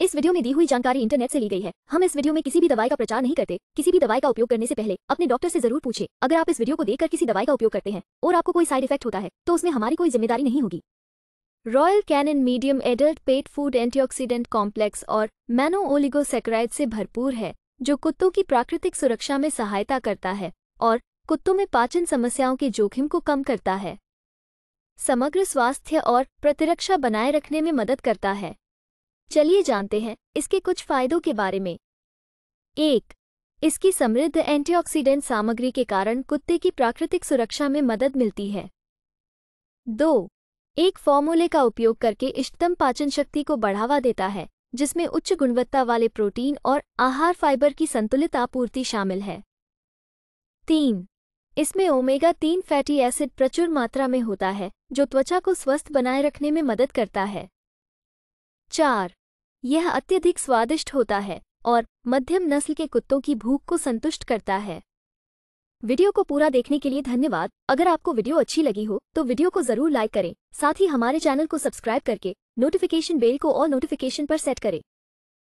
इस वीडियो में दी हुई जानकारी इंटरनेट से ली गई है हम इस वीडियो में किसी भी दवाई का प्रचार नहीं करते किसी भी दवाई का उपयोग करने से पहले अपने डॉक्टर से जरूर पूछे अगर आप इस वीडियो को देखकर किसी दवाई का उपयोग करते हैं और आपको कोई साइड इफेक्ट होता है तो उसमें हमारी कोई जिम्मेदारी नहीं होगी Royal Canin medium adult pet food antioxidant complex और मैनो ओलिगोसेक्राइड से भरपूर है जो कुत्तों की प्राकृतिक सुरक्षा में सहायता करता है और कुत्तों में पाचन समस्याओं के जोखिम को कम करता है समग्र स्वास्थ्य और प्रतिरक्षा बनाए रखने में मदद करता है चलिए जानते हैं इसके कुछ फायदों के बारे में एक इसकी समृद्ध एंटीऑक्सीडेंट सामग्री के कारण कुत्ते की प्राकृतिक सुरक्षा में मदद मिलती है दो एक फॉर्मूले का उपयोग करके इष्टतम पाचन शक्ति को बढ़ावा देता है जिसमें उच्च गुणवत्ता वाले प्रोटीन और आहार फाइबर की संतुलित आपूर्ति शामिल है तीन इसमें ओमेगा तीन फैटी एसिड प्रचुर मात्रा में होता है जो त्वचा को स्वस्थ बनाए रखने में मदद करता है चार यह अत्यधिक स्वादिष्ट होता है और मध्यम नस्ल के कुत्तों की भूख को संतुष्ट करता है वीडियो को पूरा देखने के लिए धन्यवाद अगर आपको वीडियो अच्छी लगी हो तो वीडियो को जरूर लाइक करें साथ ही हमारे चैनल को सब्सक्राइब करके नोटिफिकेशन बेल को और नोटिफिकेशन पर सेट करें